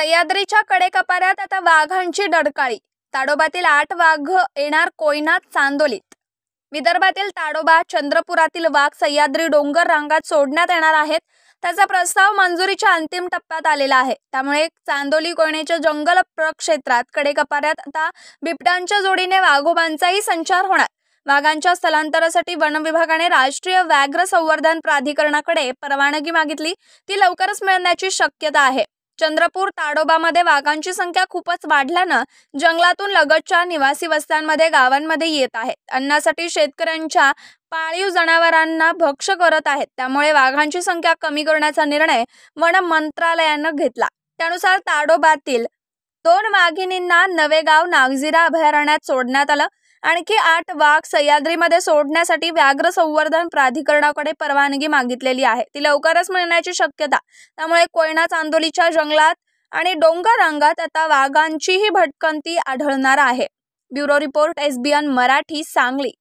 सह्याद्रीच्या कडेकपाऱ्यात आता वाघांची डडकाळी ताडोबातील आठ वाघ येणार कोयनात चांदोलीत विदर्भातील ताडोबा चंद्रपुरातील वाघ सह्याद्री डोंगर रांगात सोडण्यात येणार आहेत त्याचा प्रस्ताव मंजुरीच्या अंतिम टप्प्यात आलेला आहे त्यामुळे चांदोली कोयनेच्या जंगल प्रक्षेत्रात कडेकपाऱ्यात आता बिबटांच्या जोडीने वाघोबांचाही संचार होणार वाघांच्या स्थलांतरासाठी वन विभागाने राष्ट्रीय व्याघ्र संवर्धन प्राधिकरणाकडे परवानगी मागितली ती लवकरच मिळण्याची शक्यता आहे चंद्रपूर ताडोबामध्ये वाघांची संख्या खूपच वाढल्यानं जंगलातून लगतच्या निवासी वस्त्यांमध्ये गावांमध्ये येत आहेत अन्नासाठी शेतकऱ्यांच्या पाळीव जनावरांना भक्ष करत आहेत त्यामुळे वाघांची संख्या कमी करण्याचा निर्णय वन मंत्रालयानं घेतला त्यानुसार ताडोबातील दोन वाघिणींना नवेगाव नागझिरा अभयारण्यात सोडण्यात आलं आणखी आठ वाघ सह्याद्रीमध्ये सोडण्यासाठी व्याघ्र संवर्धन प्राधिकरणाकडे परवानगी मागितलेली आहे ती लवकरच मिळण्याची शक्यता त्यामुळे कोयना चांदोलीच्या जंगलात आणि डोंगर रांगात आता वाघांचीही भटकंती आढळणार आहे bureau report S B N Marathi Sangli